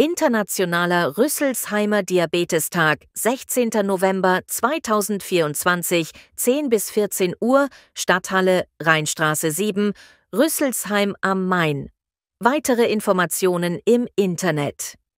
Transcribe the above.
Internationaler Rüsselsheimer Diabetestag, 16. November 2024, 10 bis 14 Uhr, Stadthalle, Rheinstraße 7, Rüsselsheim am Main. Weitere Informationen im Internet.